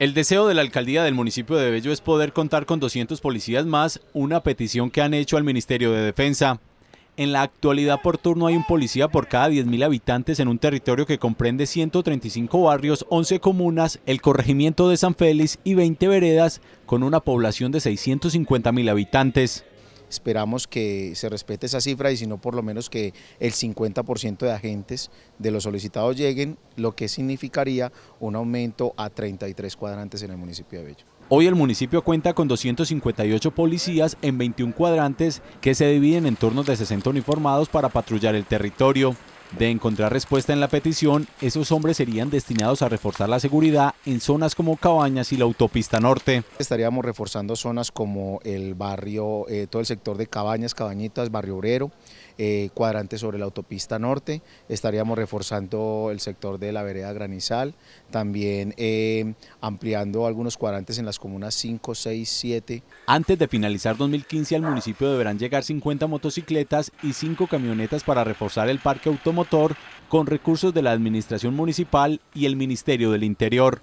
El deseo de la alcaldía del municipio de Bello es poder contar con 200 policías más, una petición que han hecho al Ministerio de Defensa. En la actualidad por turno hay un policía por cada 10.000 habitantes en un territorio que comprende 135 barrios, 11 comunas, el corregimiento de San Félix y 20 veredas con una población de 650.000 habitantes. Esperamos que se respete esa cifra y si no, por lo menos que el 50% de agentes de los solicitados lleguen, lo que significaría un aumento a 33 cuadrantes en el municipio de Bello. Hoy el municipio cuenta con 258 policías en 21 cuadrantes que se dividen en turnos de 60 uniformados para patrullar el territorio. De encontrar respuesta en la petición, esos hombres serían destinados a reforzar la seguridad en zonas como Cabañas y la autopista norte. Estaríamos reforzando zonas como el barrio, eh, todo el sector de Cabañas, Cabañitas, Barrio Obrero, eh, cuadrantes cuadrante sobre la autopista norte. Estaríamos reforzando el sector de la vereda Granizal, también eh, ampliando algunos cuadrantes en las comunas 5, 6, 7. Antes de finalizar 2015 al municipio deberán llegar 50 motocicletas y 5 camionetas para reforzar el parque automotor con recursos de la Administración Municipal y el Ministerio del Interior.